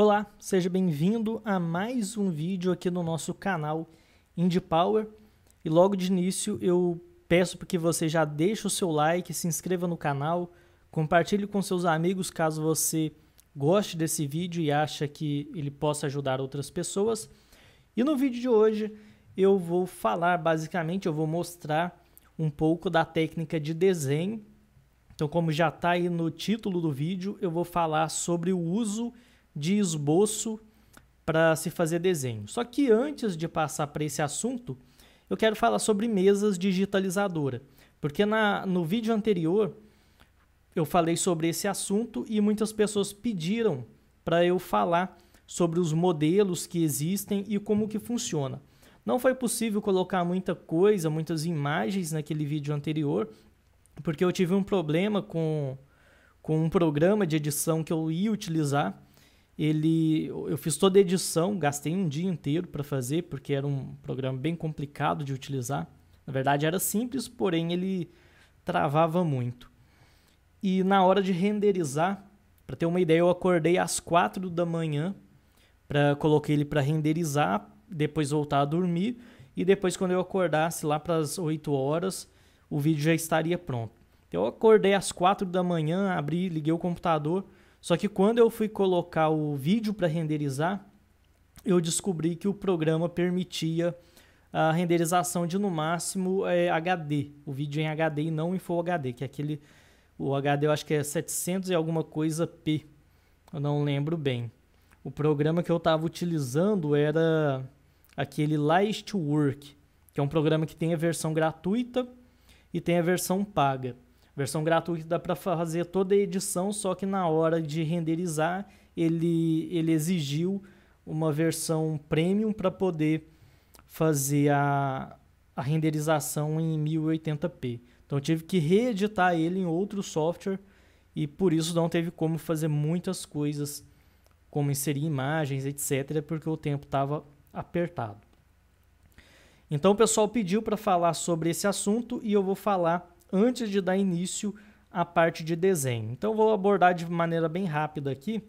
Olá, seja bem-vindo a mais um vídeo aqui no nosso canal Indie Power. E logo de início eu peço para que você já deixe o seu like, se inscreva no canal, compartilhe com seus amigos caso você goste desse vídeo e acha que ele possa ajudar outras pessoas. E no vídeo de hoje eu vou falar basicamente, eu vou mostrar um pouco da técnica de desenho. Então, como já está aí no título do vídeo, eu vou falar sobre o uso de de esboço para se fazer desenho. Só que antes de passar para esse assunto, eu quero falar sobre mesas digitalizadora, porque na, no vídeo anterior eu falei sobre esse assunto e muitas pessoas pediram para eu falar sobre os modelos que existem e como que funciona. Não foi possível colocar muita coisa, muitas imagens naquele vídeo anterior, porque eu tive um problema com, com um programa de edição que eu ia utilizar ele eu fiz toda a edição, gastei um dia inteiro para fazer, porque era um programa bem complicado de utilizar. Na verdade era simples, porém ele travava muito. E na hora de renderizar, para ter uma ideia, eu acordei às quatro da manhã para coloquei ele para renderizar, depois voltar a dormir e depois quando eu acordasse lá para as 8 horas, o vídeo já estaria pronto. Então, eu acordei às quatro da manhã, abri, liguei o computador, só que quando eu fui colocar o vídeo para renderizar, eu descobri que o programa permitia a renderização de no máximo é, HD, o vídeo é em HD e não em Full HD, que é aquele o HD eu acho que é 700 e alguma coisa p. Eu não lembro bem. O programa que eu estava utilizando era aquele Lightwork, que é um programa que tem a versão gratuita e tem a versão paga. Versão gratuita dá para fazer toda a edição, só que na hora de renderizar, ele, ele exigiu uma versão premium para poder fazer a, a renderização em 1080p. Então eu tive que reeditar ele em outro software e por isso não teve como fazer muitas coisas, como inserir imagens, etc, porque o tempo estava apertado. Então o pessoal pediu para falar sobre esse assunto e eu vou falar antes de dar início à parte de desenho. Então, vou abordar de maneira bem rápida aqui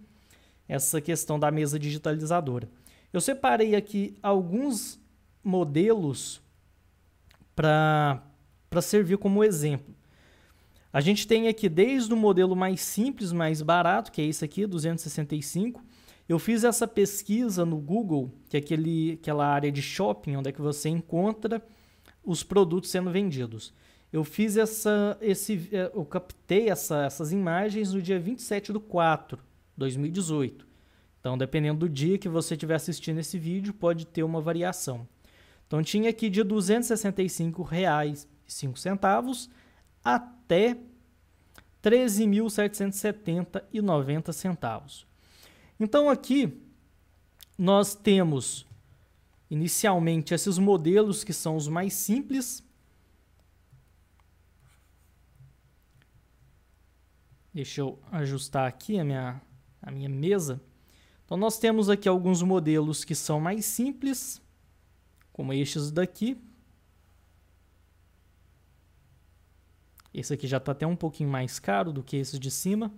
essa questão da mesa digitalizadora. Eu separei aqui alguns modelos para servir como exemplo. A gente tem aqui desde o modelo mais simples, mais barato, que é esse aqui, 265. Eu fiz essa pesquisa no Google, que é aquele, aquela área de shopping onde é que você encontra os produtos sendo vendidos. Eu fiz essa. Esse, eh, eu captei essa, essas imagens no dia 27 do 4, 2018. Então, dependendo do dia que você estiver assistindo esse vídeo, pode ter uma variação. Então, tinha aqui de R$ 265,05 até R$ 13.770,90. Então, aqui nós temos inicialmente esses modelos que são os mais simples, Deixa eu ajustar aqui a minha, a minha mesa. Então nós temos aqui alguns modelos que são mais simples, como estes daqui. Esse aqui já está até um pouquinho mais caro do que esses de cima.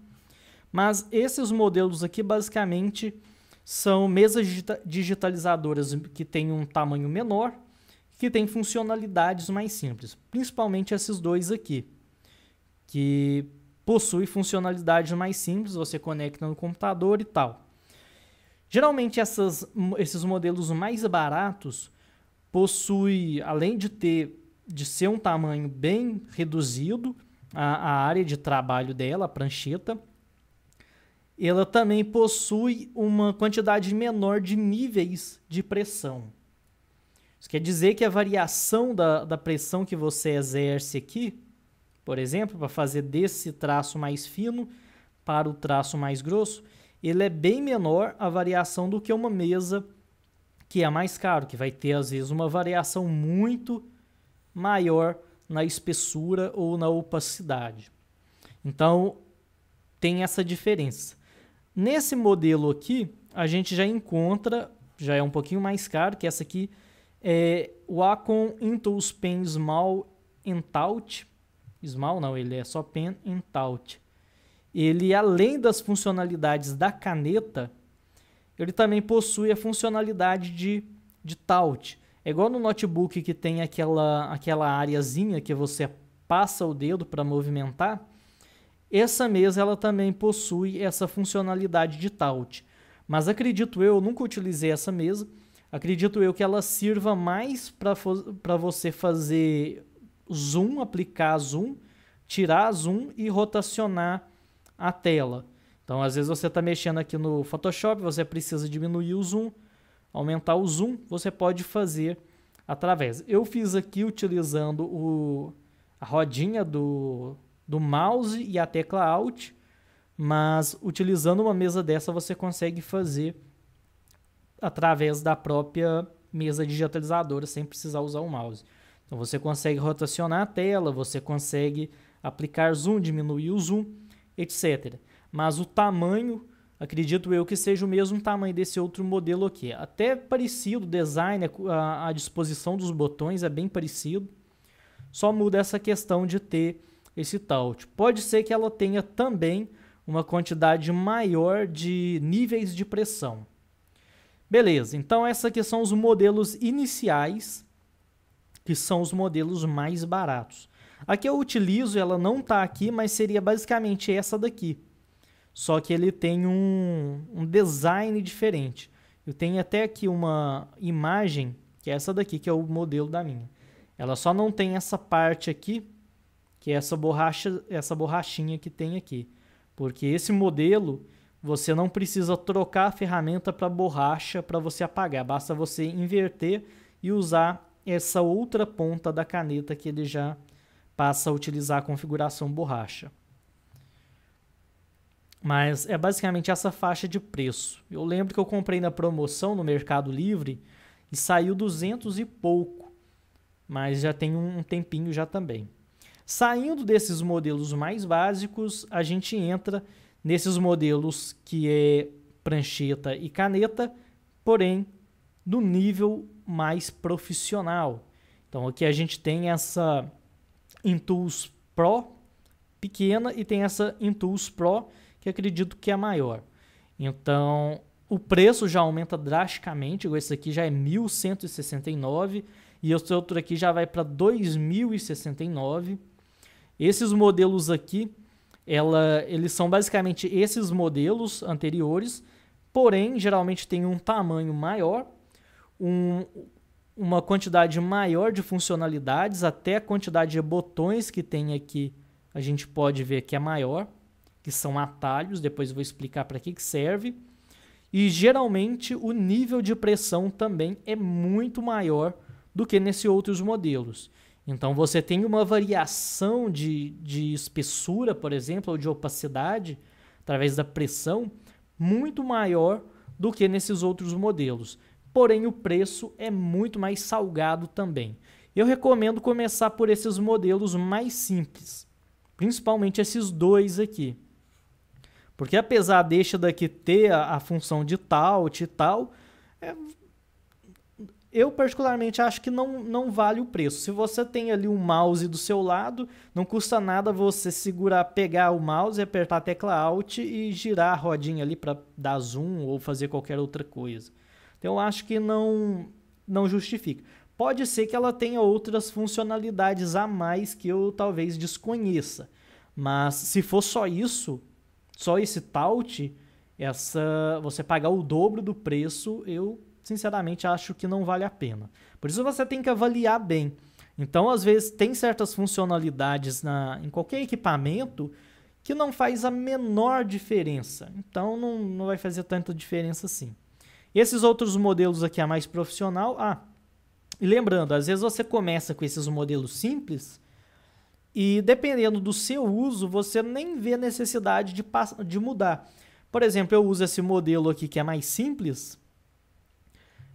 Mas esses modelos aqui basicamente são mesas digitalizadoras que têm um tamanho menor, que têm funcionalidades mais simples, principalmente esses dois aqui, que possui funcionalidades mais simples, você conecta no computador e tal. Geralmente essas, esses modelos mais baratos possuem, além de ter de ser um tamanho bem reduzido, a, a área de trabalho dela, a prancheta, ela também possui uma quantidade menor de níveis de pressão. Isso quer dizer que a variação da, da pressão que você exerce aqui por exemplo, para fazer desse traço mais fino para o traço mais grosso, ele é bem menor a variação do que uma mesa que é mais caro, que vai ter às vezes uma variação muito maior na espessura ou na opacidade. Então, tem essa diferença. Nesse modelo aqui, a gente já encontra, já é um pouquinho mais caro, que essa aqui é o Acon Intus Pen Small Entout, Small não, ele é só Pen and Taut. Ele, além das funcionalidades da caneta, ele também possui a funcionalidade de, de Touch. É igual no notebook que tem aquela, aquela areazinha que você passa o dedo para movimentar. Essa mesa ela também possui essa funcionalidade de Taut. Mas acredito eu, eu nunca utilizei essa mesa, acredito eu que ela sirva mais para você fazer zoom, aplicar zoom, tirar zoom e rotacionar a tela. Então, às vezes você está mexendo aqui no Photoshop, você precisa diminuir o zoom, aumentar o zoom, você pode fazer através. Eu fiz aqui utilizando o, a rodinha do, do mouse e a tecla Alt, mas utilizando uma mesa dessa você consegue fazer através da própria mesa digitalizadora sem precisar usar o mouse. Então você consegue rotacionar a tela, você consegue aplicar zoom, diminuir o zoom, etc. Mas o tamanho, acredito eu que seja o mesmo tamanho desse outro modelo aqui. Até parecido, o design, a, a disposição dos botões é bem parecido. Só muda essa questão de ter esse touch. Pode ser que ela tenha também uma quantidade maior de níveis de pressão. Beleza, então essa aqui são os modelos iniciais que são os modelos mais baratos. A que eu utilizo, ela não está aqui, mas seria basicamente essa daqui. Só que ele tem um, um design diferente. Eu tenho até aqui uma imagem, que é essa daqui, que é o modelo da minha. Ela só não tem essa parte aqui, que é essa, borracha, essa borrachinha que tem aqui. Porque esse modelo, você não precisa trocar a ferramenta para borracha para você apagar. Basta você inverter e usar essa outra ponta da caneta que ele já passa a utilizar a configuração borracha. Mas é basicamente essa faixa de preço. Eu lembro que eu comprei na promoção no Mercado Livre e saiu 200 e pouco, mas já tem um tempinho já também. Saindo desses modelos mais básicos, a gente entra nesses modelos que é prancheta e caneta, porém do nível mais profissional. Então aqui a gente tem essa Intuos Pro pequena e tem essa Intuos Pro que acredito que é maior. Então o preço já aumenta drasticamente, esse aqui já é 1169 e esse outro aqui já vai para 2069. Esses modelos aqui, ela, eles são basicamente esses modelos anteriores, porém geralmente tem um tamanho maior um, uma quantidade maior de funcionalidades, até a quantidade de botões que tem aqui a gente pode ver que é maior, que são atalhos, depois eu vou explicar para que, que serve. E geralmente o nível de pressão também é muito maior do que nesses outros modelos. Então você tem uma variação de, de espessura, por exemplo, ou de opacidade, através da pressão, muito maior do que nesses outros modelos porém o preço é muito mais salgado também. Eu recomendo começar por esses modelos mais simples, principalmente esses dois aqui. Porque apesar deste daqui ter a, a função de talt e tal, é, eu particularmente acho que não, não vale o preço. Se você tem ali um mouse do seu lado, não custa nada você segurar, pegar o mouse, apertar a tecla Alt e girar a rodinha ali para dar zoom ou fazer qualquer outra coisa. Então eu acho que não, não justifica. Pode ser que ela tenha outras funcionalidades a mais que eu talvez desconheça. Mas se for só isso, só esse tout, essa você pagar o dobro do preço, eu sinceramente acho que não vale a pena. Por isso você tem que avaliar bem. Então, às vezes tem certas funcionalidades na em qualquer equipamento que não faz a menor diferença. Então não, não vai fazer tanta diferença assim. Esses outros modelos aqui, a mais profissional, ah, e lembrando, às vezes você começa com esses modelos simples e dependendo do seu uso, você nem vê necessidade de, de mudar. Por exemplo, eu uso esse modelo aqui que é mais simples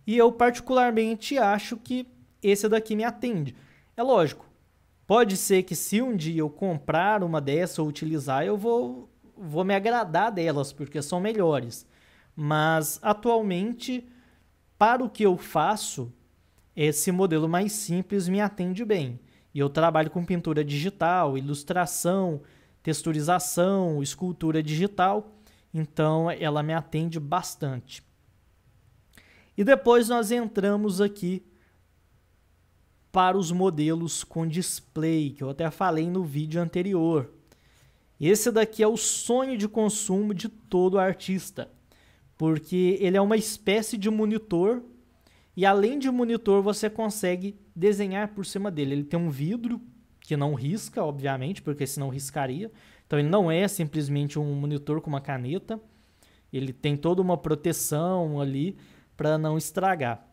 e eu particularmente acho que esse daqui me atende. É lógico, pode ser que se um dia eu comprar uma dessa ou utilizar, eu vou, vou me agradar delas, porque são melhores. Mas atualmente, para o que eu faço, esse modelo mais simples me atende bem. E eu trabalho com pintura digital, ilustração, texturização, escultura digital, então ela me atende bastante. E depois nós entramos aqui para os modelos com display, que eu até falei no vídeo anterior. Esse daqui é o sonho de consumo de todo artista porque ele é uma espécie de monitor e além de monitor você consegue desenhar por cima dele. Ele tem um vidro que não risca, obviamente, porque senão riscaria. Então ele não é simplesmente um monitor com uma caneta. Ele tem toda uma proteção ali para não estragar.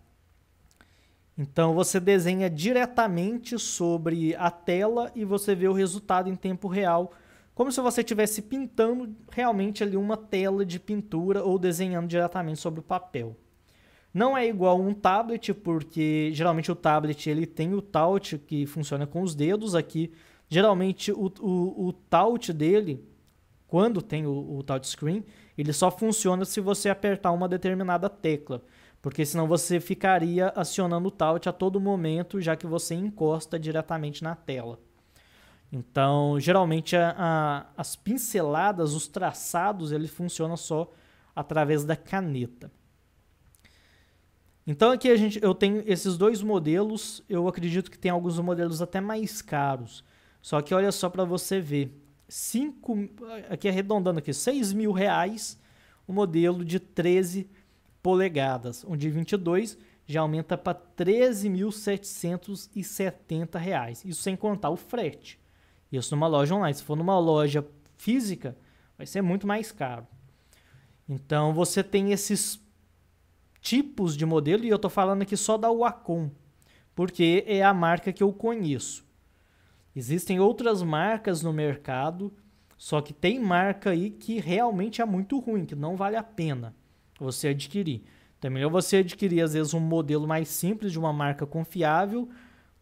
Então você desenha diretamente sobre a tela e você vê o resultado em tempo real como se você estivesse pintando realmente ali uma tela de pintura ou desenhando diretamente sobre o papel. Não é igual um tablet, porque geralmente o tablet ele tem o touch que funciona com os dedos aqui. Geralmente o, o, o touch dele, quando tem o, o screen, ele só funciona se você apertar uma determinada tecla. Porque senão você ficaria acionando o touch a todo momento, já que você encosta diretamente na tela. Então, geralmente, a, a, as pinceladas, os traçados, ele funciona só através da caneta. Então, aqui a gente, eu tenho esses dois modelos. Eu acredito que tem alguns modelos até mais caros. Só que olha só para você ver. cinco, aqui arredondando aqui, 6 mil reais o um modelo de 13 polegadas. Um de 22 já aumenta para 13.770 reais. Isso sem contar o frete. Isso numa loja online. Se for numa loja física, vai ser muito mais caro. Então você tem esses tipos de modelo, e eu estou falando aqui só da Wacom, porque é a marca que eu conheço. Existem outras marcas no mercado, só que tem marca aí que realmente é muito ruim, que não vale a pena você adquirir. Então é melhor você adquirir, às vezes, um modelo mais simples de uma marca confiável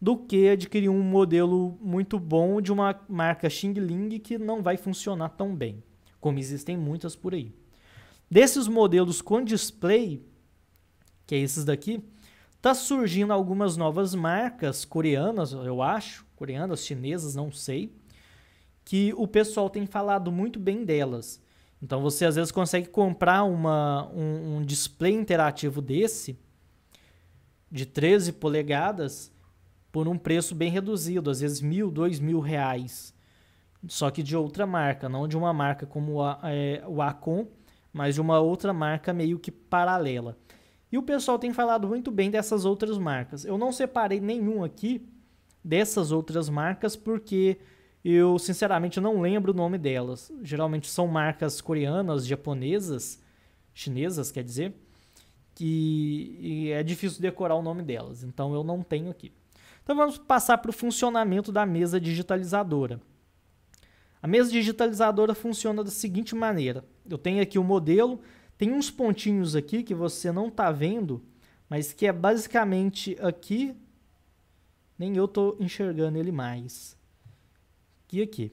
do que adquirir um modelo muito bom de uma marca Xing Ling que não vai funcionar tão bem, como existem muitas por aí. Desses modelos com display, que é esses daqui, tá surgindo algumas novas marcas coreanas, eu acho, coreanas, chinesas, não sei, que o pessoal tem falado muito bem delas. Então você às vezes consegue comprar uma, um, um display interativo desse, de 13 polegadas, por um preço bem reduzido, às vezes mil, dois mil reais. Só que de outra marca, não de uma marca como a, é, o Acon, mas de uma outra marca meio que paralela. E o pessoal tem falado muito bem dessas outras marcas. Eu não separei nenhum aqui dessas outras marcas porque eu sinceramente não lembro o nome delas. Geralmente são marcas coreanas, japonesas, chinesas, quer dizer, que é difícil decorar o nome delas. Então eu não tenho aqui. Então vamos passar para o funcionamento da mesa digitalizadora. A mesa digitalizadora funciona da seguinte maneira: eu tenho aqui o modelo, tem uns pontinhos aqui que você não está vendo, mas que é basicamente aqui. Nem eu estou enxergando ele mais. Aqui, aqui.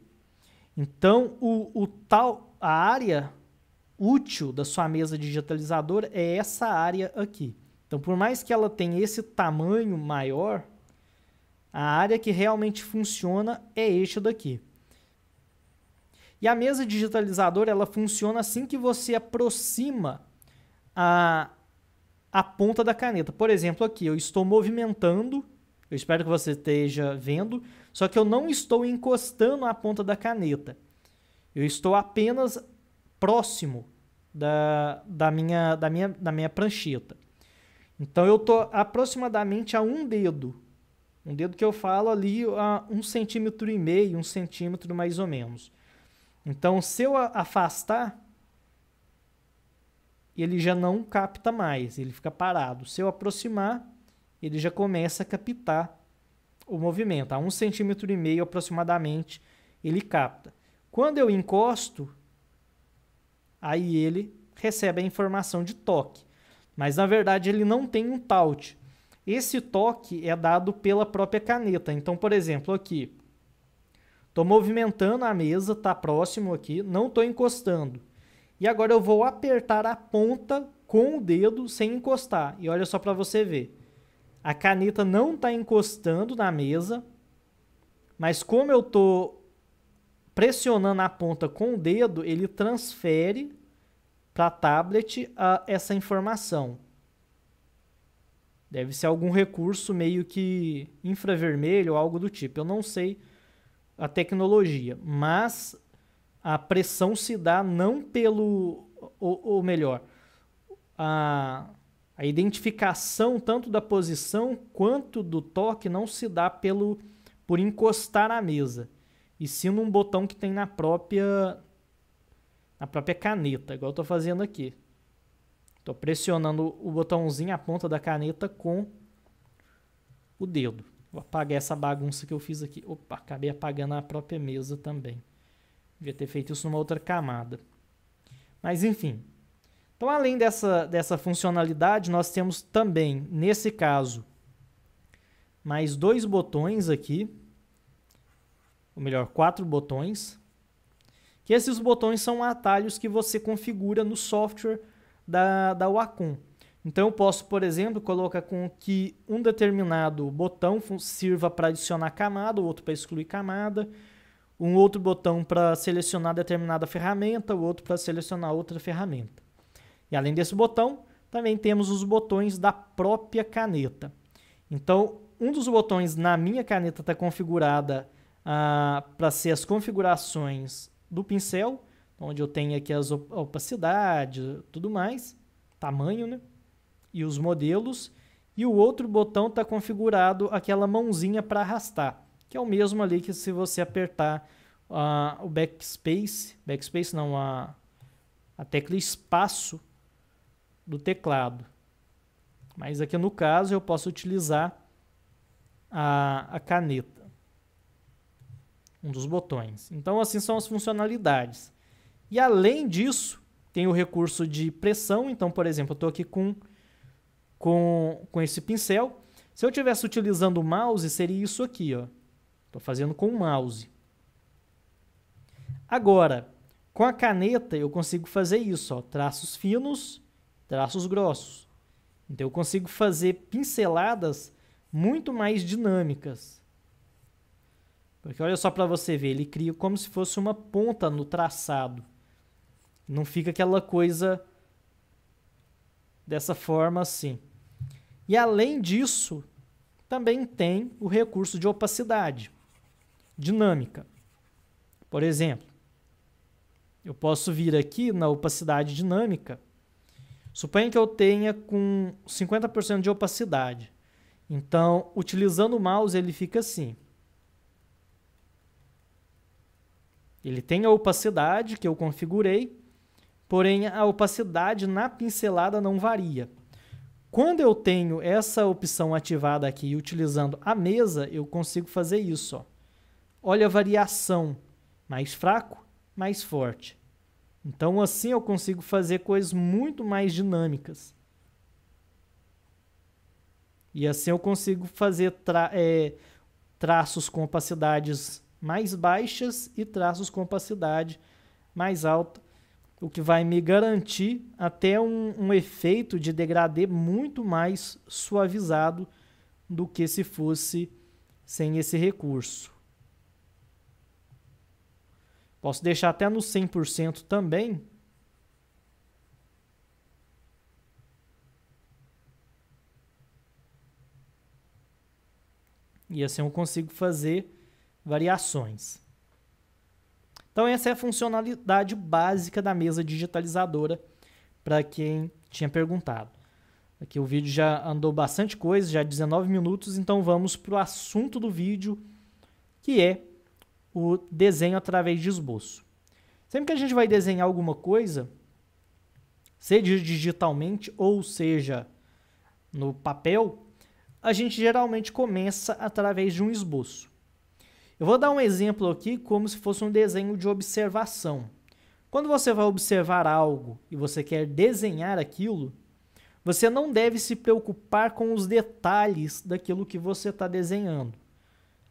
Então, o, o tal, a área útil da sua mesa digitalizadora é essa área aqui. Então, por mais que ela tenha esse tamanho maior, a área que realmente funciona é este daqui. E a mesa digitalizadora ela funciona assim que você aproxima a, a ponta da caneta. Por exemplo, aqui eu estou movimentando, eu espero que você esteja vendo, só que eu não estou encostando a ponta da caneta. Eu estou apenas próximo da, da, minha, da, minha, da minha prancheta. Então eu estou aproximadamente a um dedo um dedo que eu falo ali a um centímetro e meio, um centímetro mais ou menos. Então, se eu afastar, ele já não capta mais, ele fica parado. Se eu aproximar, ele já começa a captar o movimento. A um centímetro e meio aproximadamente, ele capta. Quando eu encosto, aí ele recebe a informação de toque. Mas na verdade ele não tem um taut. Esse toque é dado pela própria caneta. Então, por exemplo, aqui. Estou movimentando a mesa, está próximo aqui, não estou encostando. E agora eu vou apertar a ponta com o dedo sem encostar. E olha só para você ver. A caneta não está encostando na mesa, mas como eu estou pressionando a ponta com o dedo, ele transfere para a tablet ah, essa informação. Deve ser algum recurso meio que infravermelho ou algo do tipo. Eu não sei a tecnologia, mas a pressão se dá não pelo. Ou, ou melhor, a, a identificação tanto da posição quanto do toque não se dá pelo por encostar à mesa, e sim num botão que tem na própria na própria caneta, igual eu estou fazendo aqui. Estou pressionando o botãozinho, a ponta da caneta com o dedo. Vou apagar essa bagunça que eu fiz aqui. Opa, acabei apagando a própria mesa também. Devia ter feito isso numa outra camada. Mas enfim. Então, além dessa, dessa funcionalidade, nós temos também, nesse caso, mais dois botões aqui. Ou melhor, quatro botões. Que esses botões são atalhos que você configura no software da, da Wacom. Então eu posso, por exemplo, colocar com que um determinado botão sirva para adicionar camada, o outro para excluir camada, um outro botão para selecionar determinada ferramenta, o outro para selecionar outra ferramenta. E além desse botão, também temos os botões da própria caneta. Então, um dos botões na minha caneta está configurada ah, para ser as configurações do pincel onde eu tenho aqui as opacidades, opacidade, tudo mais, tamanho, né? E os modelos. E o outro botão está configurado aquela mãozinha para arrastar, que é o mesmo ali que se você apertar uh, o backspace, backspace não, a, a tecla espaço do teclado. Mas aqui no caso eu posso utilizar a, a caneta, um dos botões. Então assim são as funcionalidades. E além disso, tem o recurso de pressão. Então, por exemplo, eu estou aqui com, com, com esse pincel. Se eu estivesse utilizando o mouse, seria isso aqui. Estou fazendo com o mouse. Agora, com a caneta eu consigo fazer isso. Ó, traços finos, traços grossos. Então eu consigo fazer pinceladas muito mais dinâmicas. Porque olha só para você ver, ele cria como se fosse uma ponta no traçado. Não fica aquela coisa dessa forma assim. E além disso, também tem o recurso de opacidade dinâmica. Por exemplo, eu posso vir aqui na opacidade dinâmica. Suponha que eu tenha com 50% de opacidade. Então, utilizando o mouse, ele fica assim. Ele tem a opacidade que eu configurei, porém a opacidade na pincelada não varia. Quando eu tenho essa opção ativada aqui utilizando a mesa, eu consigo fazer isso. Ó. Olha a variação, mais fraco, mais forte. Então assim eu consigo fazer coisas muito mais dinâmicas. E assim eu consigo fazer tra é, traços com opacidades mais baixas e traços com opacidade mais alta o que vai me garantir até um, um efeito de degradê muito mais suavizado do que se fosse sem esse recurso. Posso deixar até no 100% também. E assim eu consigo fazer variações. Então essa é a funcionalidade básica da mesa digitalizadora para quem tinha perguntado. Aqui o vídeo já andou bastante coisa, já 19 minutos, então vamos para o assunto do vídeo, que é o desenho através de esboço. Sempre que a gente vai desenhar alguma coisa, seja digitalmente ou seja no papel, a gente geralmente começa através de um esboço. Eu vou dar um exemplo aqui como se fosse um desenho de observação. Quando você vai observar algo e você quer desenhar aquilo, você não deve se preocupar com os detalhes daquilo que você está desenhando.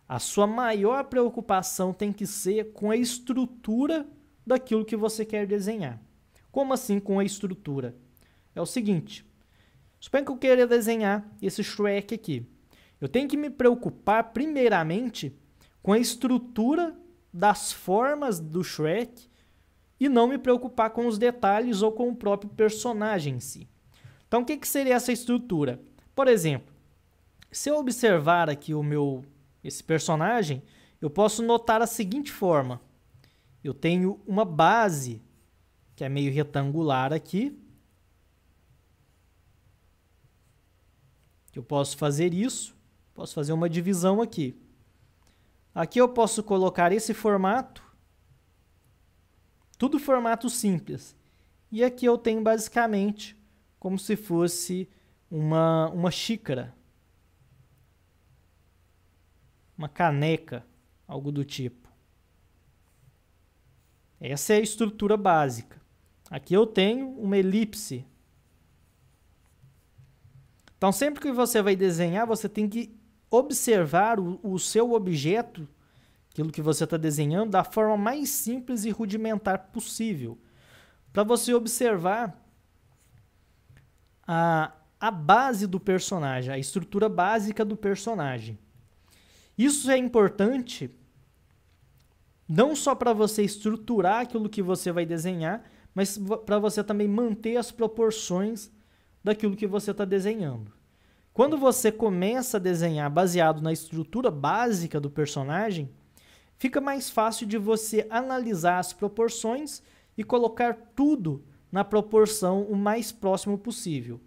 A sua maior preocupação tem que ser com a estrutura daquilo que você quer desenhar. Como assim com a estrutura? É o seguinte: suponha que eu queira desenhar esse Shrek aqui. Eu tenho que me preocupar, primeiramente, com a estrutura das formas do Shrek e não me preocupar com os detalhes ou com o próprio personagem em si. Então, o que, que seria essa estrutura? Por exemplo, se eu observar aqui o meu esse personagem, eu posso notar a seguinte forma: eu tenho uma base que é meio retangular aqui. Eu posso fazer isso, posso fazer uma divisão aqui. Aqui eu posso colocar esse formato, tudo formato simples. E aqui eu tenho basicamente como se fosse uma, uma xícara, uma caneca, algo do tipo. Essa é a estrutura básica. Aqui eu tenho uma elipse. Então, sempre que você vai desenhar, você tem que observar o, o seu objeto, aquilo que você está desenhando, da forma mais simples e rudimentar possível. Para você observar a, a base do personagem, a estrutura básica do personagem. Isso é importante não só para você estruturar aquilo que você vai desenhar, mas para você também manter as proporções daquilo que você está desenhando. Quando você começa a desenhar baseado na estrutura básica do personagem, fica mais fácil de você analisar as proporções e colocar tudo na proporção o mais próximo possível.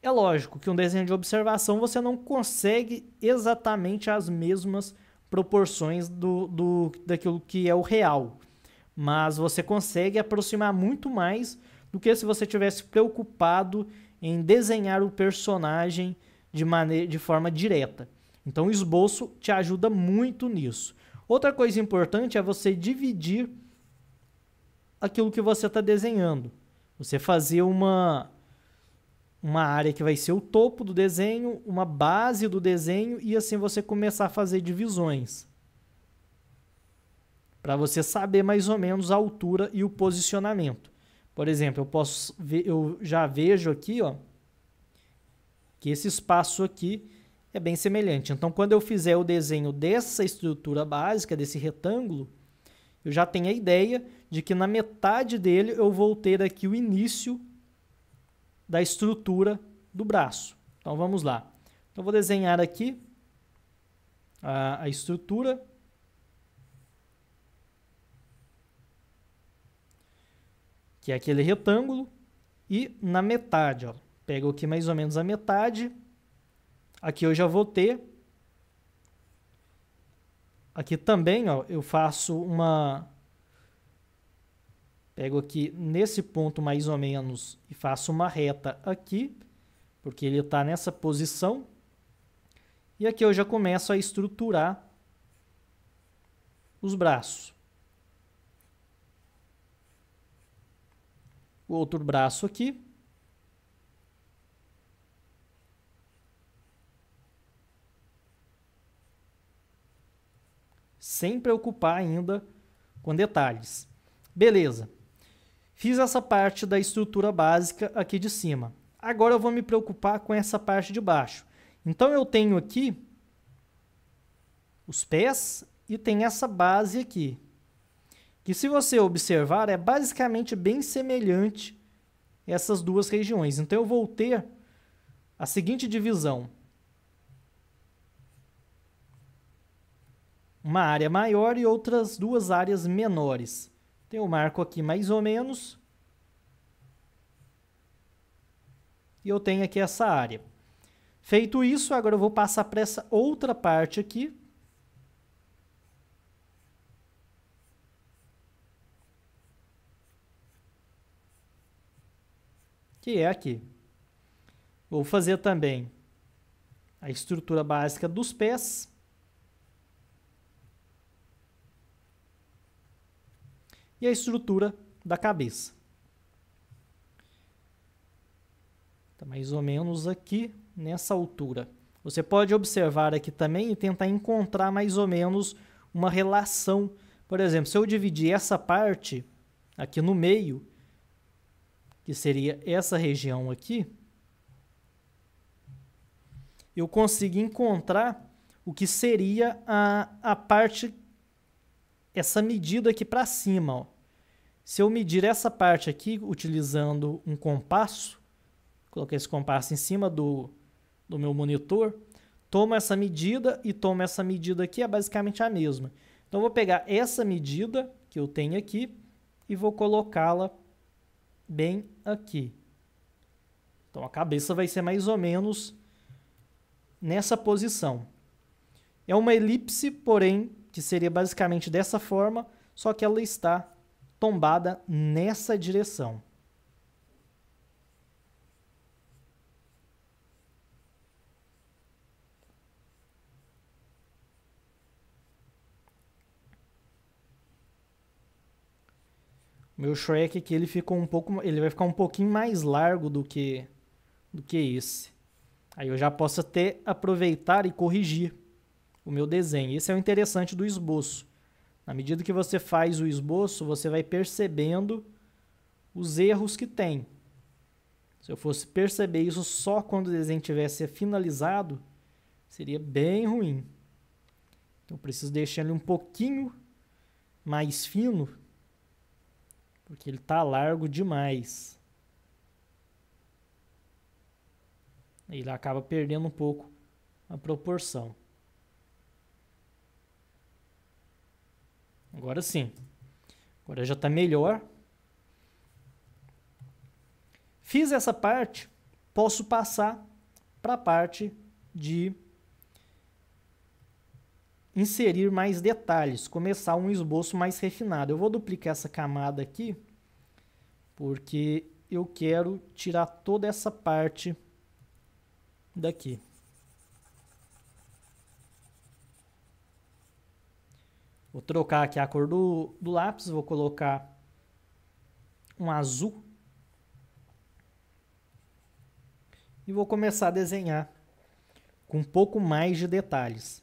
É lógico que um desenho de observação você não consegue exatamente as mesmas proporções do, do daquilo que é o real, mas você consegue aproximar muito mais do que se você tivesse preocupado em desenhar o personagem de, maneira, de forma direta. Então, o esboço te ajuda muito nisso. Outra coisa importante é você dividir aquilo que você está desenhando. Você fazer uma, uma área que vai ser o topo do desenho, uma base do desenho, e assim você começar a fazer divisões. Para você saber mais ou menos a altura e o posicionamento. Por exemplo, eu posso ver, eu já vejo aqui, ó, que esse espaço aqui é bem semelhante. Então, quando eu fizer o desenho dessa estrutura básica, desse retângulo, eu já tenho a ideia de que na metade dele eu vou ter aqui o início da estrutura do braço. Então, vamos lá. Então, eu vou desenhar aqui a, a estrutura. que é aquele retângulo, e na metade, ó, Pego aqui mais ou menos a metade. Aqui eu já vou ter. Aqui também, ó, eu faço uma... Pego aqui nesse ponto mais ou menos e faço uma reta aqui, porque ele está nessa posição. E aqui eu já começo a estruturar os braços. O outro braço aqui. sem preocupar ainda com detalhes. Beleza. Fiz essa parte da estrutura básica aqui de cima. Agora eu vou me preocupar com essa parte de baixo. Então eu tenho aqui os pés e tem essa base aqui. Que se você observar é basicamente bem semelhante essas duas regiões. Então eu vou ter a seguinte divisão. uma área maior e outras duas áreas menores. Tem o marco aqui mais ou menos. E eu tenho aqui essa área. Feito isso, agora eu vou passar para essa outra parte aqui. Que é aqui. Vou fazer também a estrutura básica dos pés. e a estrutura da cabeça. Tá mais ou menos aqui nessa altura. Você pode observar aqui também e tentar encontrar mais ou menos uma relação. Por exemplo, se eu dividir essa parte aqui no meio, que seria essa região aqui, eu consigo encontrar o que seria a, a parte essa medida aqui para cima. Ó. Se eu medir essa parte aqui utilizando um compasso, coloquei esse compasso em cima do, do meu monitor, tomo essa medida e tomo essa medida aqui, é basicamente a mesma. Então vou pegar essa medida que eu tenho aqui e vou colocá-la bem aqui. Então a cabeça vai ser mais ou menos nessa posição. É uma elipse, porém que seria basicamente dessa forma, só que ela está tombada nessa direção. Meu Shrek aqui ele ficou um pouco, ele vai ficar um pouquinho mais largo do que do que esse. Aí eu já posso até aproveitar e corrigir o meu desenho. Esse é o interessante do esboço. Na medida que você faz o esboço, você vai percebendo os erros que tem. Se eu fosse perceber isso só quando o desenho tivesse finalizado, seria bem ruim. Então, eu preciso deixar ele um pouquinho mais fino, porque ele está largo demais. Ele acaba perdendo um pouco a proporção. Agora sim. Agora já está melhor. Fiz essa parte, posso passar para a parte de inserir mais detalhes, começar um esboço mais refinado. Eu vou duplicar essa camada aqui, porque eu quero tirar toda essa parte daqui. Vou trocar aqui a cor do, do lápis, vou colocar um azul. E vou começar a desenhar com um pouco mais de detalhes.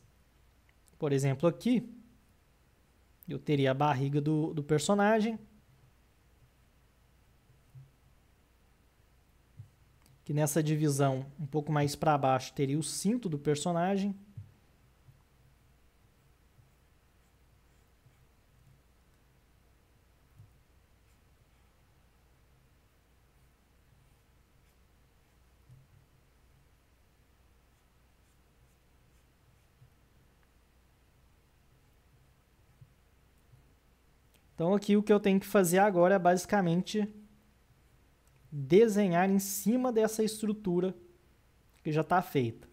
Por exemplo, aqui eu teria a barriga do, do personagem. Que nessa divisão um pouco mais para baixo teria o cinto do personagem. Então aqui o que eu tenho que fazer agora é basicamente desenhar em cima dessa estrutura que já está feita.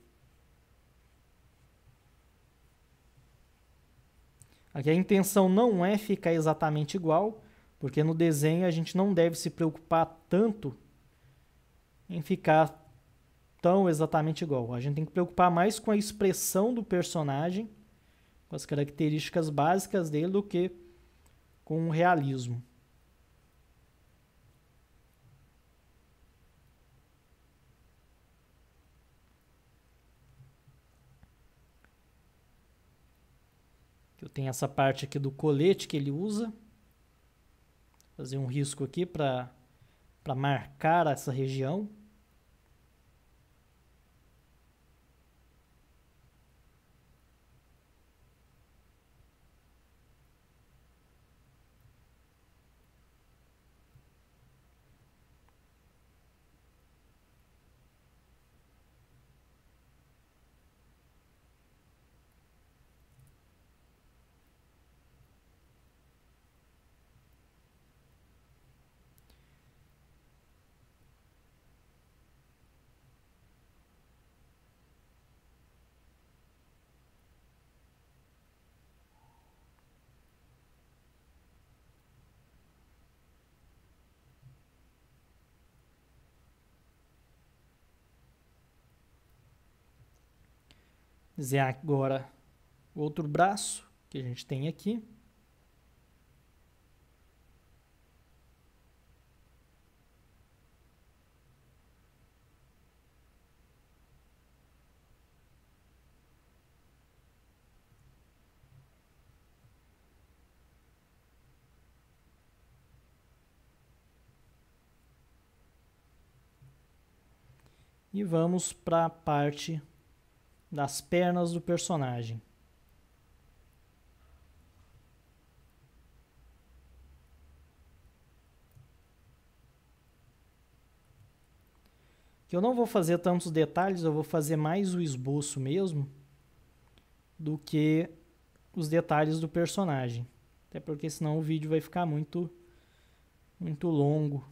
Aqui a intenção não é ficar exatamente igual, porque no desenho a gente não deve se preocupar tanto em ficar tão exatamente igual. A gente tem que preocupar mais com a expressão do personagem, com as características básicas dele, do que com um realismo. Eu tenho essa parte aqui do colete que ele usa. Fazer um risco aqui para marcar essa região. dizer ah, agora o outro braço que a gente tem aqui. e vamos para a parte das pernas do personagem. Que eu não vou fazer tantos detalhes, eu vou fazer mais o esboço mesmo do que os detalhes do personagem. Até porque senão o vídeo vai ficar muito muito longo.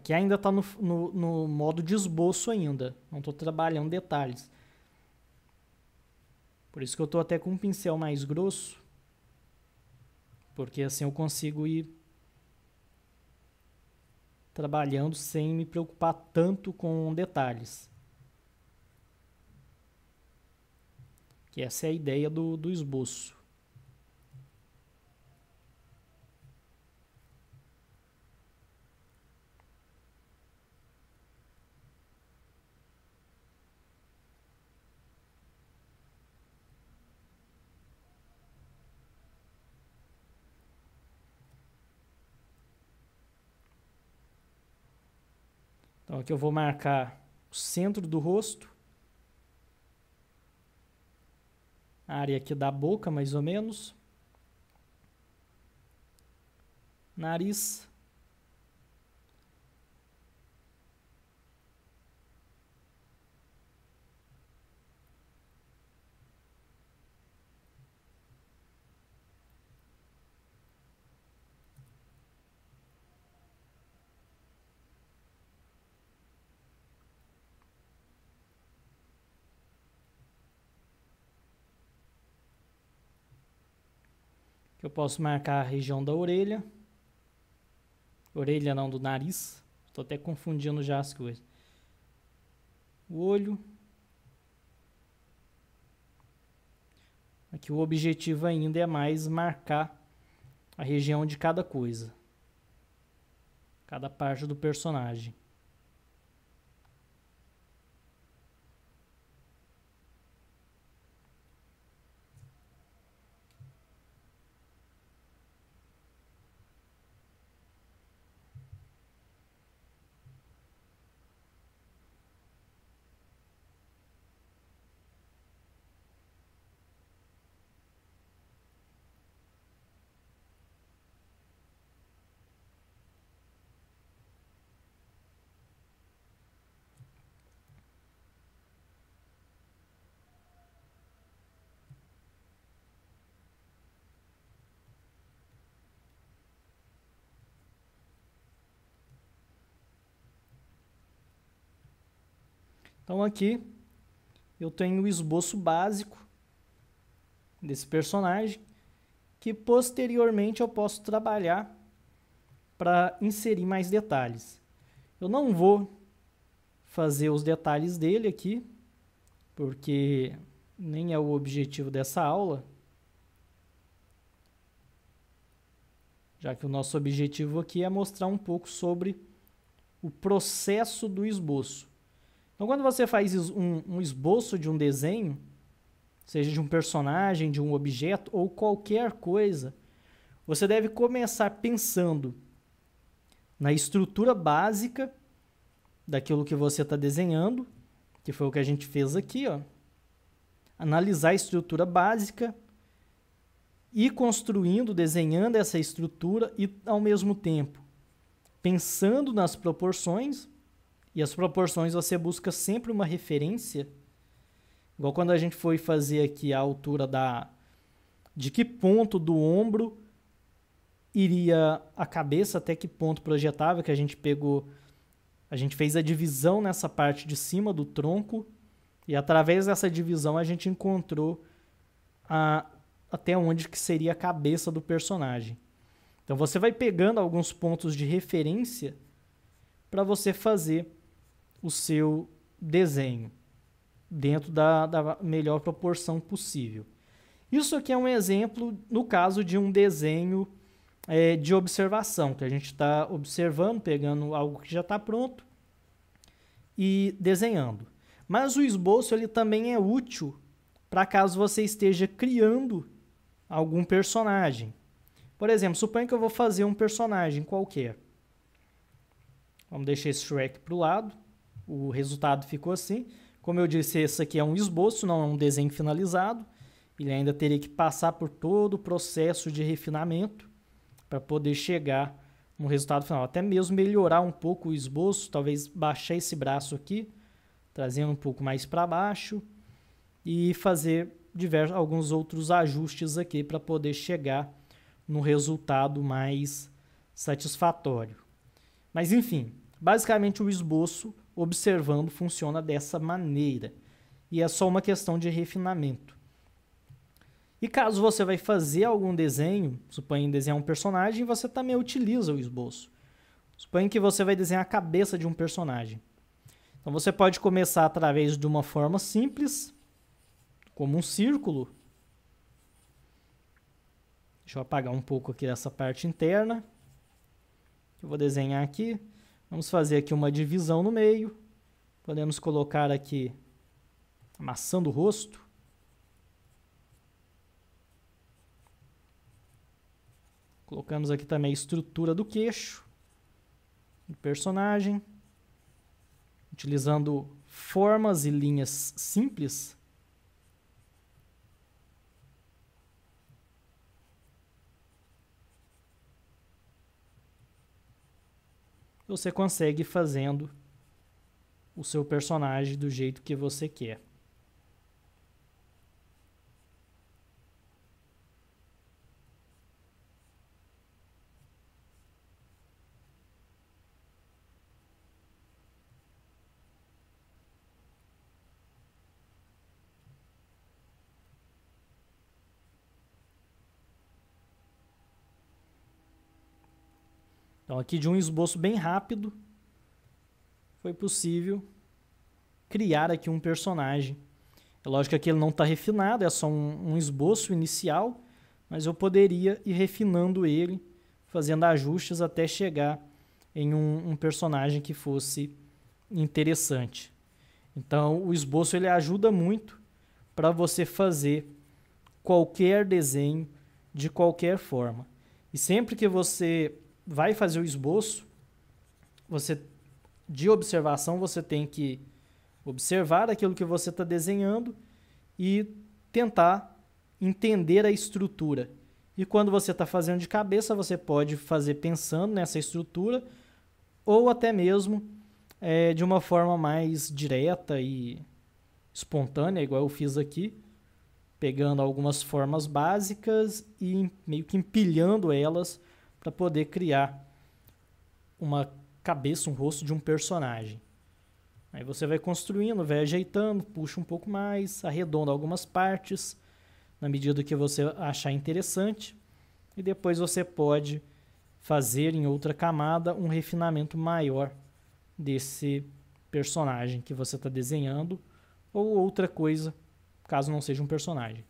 Aqui ainda está no, no, no, modo de esboço ainda. Não estou trabalhando detalhes. Por isso que eu estou até com um pincel mais grosso. Porque assim eu consigo ir trabalhando sem me preocupar tanto com detalhes. Que essa é a ideia do, do esboço. Então aqui eu vou marcar o centro do rosto. A área aqui da boca, mais ou menos. Nariz. Que eu posso marcar a região da orelha. Orelha não, do nariz. Estou até confundindo já as coisas. O olho. Aqui o objetivo ainda é mais marcar a região de cada coisa. Cada parte do personagem. Então aqui eu tenho o esboço básico desse personagem que posteriormente eu posso trabalhar para inserir mais detalhes. Eu não vou fazer os detalhes dele aqui, porque nem é o objetivo dessa aula, já que o nosso objetivo aqui é mostrar um pouco sobre o processo do esboço. Então, quando você faz um, um esboço de um desenho, seja de um personagem, de um objeto ou qualquer coisa, você deve começar pensando na estrutura básica daquilo que você está desenhando, que foi o que a gente fez aqui, ó. Analisar a estrutura básica, ir construindo, desenhando essa estrutura e, ao mesmo tempo, pensando nas proporções e as proporções você busca sempre uma referência. Igual quando a gente foi fazer aqui a altura da. De que ponto do ombro iria a cabeça, até que ponto projetava que a gente pegou. A gente fez a divisão nessa parte de cima do tronco. E através dessa divisão a gente encontrou a, até onde que seria a cabeça do personagem. Então você vai pegando alguns pontos de referência para você fazer o seu desenho dentro da, da melhor proporção possível. Isso aqui é um exemplo, no caso de um desenho é, de observação, que a gente está observando, pegando algo que já está pronto e desenhando. Mas o esboço ele também é útil para caso você esteja criando algum personagem. Por exemplo, suponha que eu vou fazer um personagem qualquer. Vamos deixar esse Shrek para o lado. O resultado ficou assim. Como eu disse, esse aqui é um esboço, não é um desenho finalizado. Ele ainda teria que passar por todo o processo de refinamento para poder chegar no resultado final. Até mesmo melhorar um pouco o esboço, talvez baixar esse braço aqui, trazendo um pouco mais para baixo e fazer diversos, alguns outros ajustes aqui para poder chegar no resultado mais satisfatório. Mas enfim, basicamente o esboço observando funciona dessa maneira. E é só uma questão de refinamento. E caso você vai fazer algum desenho, suponha desenhar um personagem, você também utiliza o esboço. Suponha que você vai desenhar a cabeça de um personagem. Então você pode começar através de uma forma simples, como um círculo. Deixa eu apagar um pouco aqui dessa parte interna. Eu vou desenhar aqui. Vamos fazer aqui uma divisão no meio. Podemos colocar aqui a maçã do rosto. Colocamos aqui também a estrutura do queixo do personagem. Utilizando formas e linhas simples, você consegue fazendo o seu personagem do jeito que você quer. Então, aqui de um esboço bem rápido, foi possível criar aqui um personagem. É lógico que aqui ele não está refinado, é só um, um esboço inicial, mas eu poderia ir refinando ele, fazendo ajustes até chegar em um, um, personagem que fosse interessante. Então, o esboço ele ajuda muito para você fazer qualquer desenho de qualquer forma. E sempre que você vai fazer o esboço, você de observação você tem que observar aquilo que você está desenhando e tentar entender a estrutura. E quando você está fazendo de cabeça, você pode fazer pensando nessa estrutura ou até mesmo é, de uma forma mais direta e espontânea, igual eu fiz aqui, pegando algumas formas básicas e meio que empilhando elas para poder criar uma cabeça, um rosto de um personagem. Aí você vai construindo, vai ajeitando, puxa um pouco mais, arredonda algumas partes na medida do que você achar interessante. E depois você pode fazer em outra camada um refinamento maior desse personagem que você está desenhando ou outra coisa, caso não seja um personagem.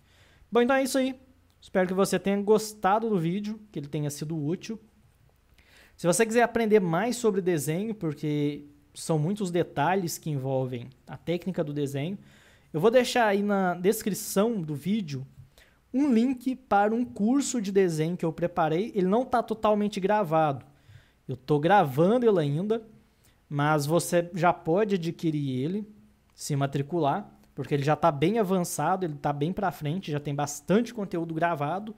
Bom, então é isso aí. Espero que você tenha gostado do vídeo, que ele tenha sido útil. Se você quiser aprender mais sobre desenho, porque são muitos detalhes que envolvem a técnica do desenho, eu vou deixar aí na descrição do vídeo um link para um curso de desenho que eu preparei. Ele não está totalmente gravado. Eu estou gravando ele ainda, mas você já pode adquirir ele, se matricular porque ele já está bem avançado, ele está bem para frente, já tem bastante conteúdo gravado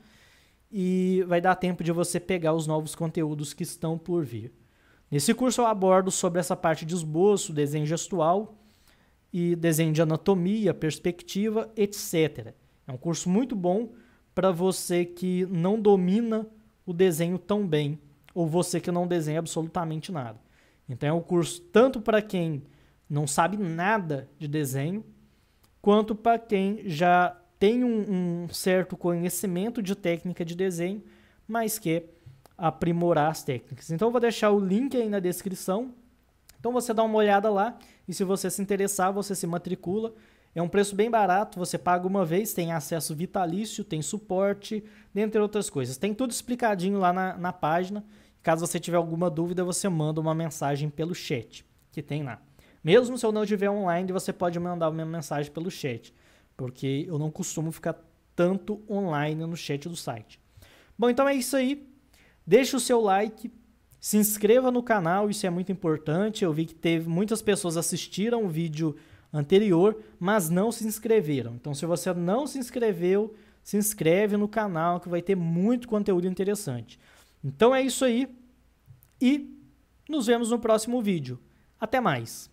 e vai dar tempo de você pegar os novos conteúdos que estão por vir. Nesse curso eu abordo sobre essa parte de esboço, desenho gestual e desenho de anatomia, perspectiva, etc. É um curso muito bom para você que não domina o desenho tão bem ou você que não desenha absolutamente nada. Então é um curso tanto para quem não sabe nada de desenho, quanto para quem já tem um, um, certo conhecimento de técnica de desenho, mas quer aprimorar as técnicas. Então eu vou deixar o link aí na descrição. Então você dá uma olhada lá e se você se interessar, você se matricula. É um preço bem barato, você paga uma vez, tem acesso vitalício, tem suporte, dentre outras coisas. Tem tudo explicadinho lá na, na página. Caso você tiver alguma dúvida, você manda uma mensagem pelo chat que tem lá. Mesmo se eu não estiver online, você pode mandar uma mensagem pelo chat, porque eu não costumo ficar tanto online no chat do site. Bom, então é isso aí. Deixe o seu like, se inscreva no canal, isso é muito importante. Eu vi que teve muitas pessoas assistiram o vídeo anterior, mas não se inscreveram. Então, se você não se inscreveu, se inscreve no canal que vai ter muito conteúdo interessante. Então é isso aí e nos vemos no próximo vídeo. Até mais!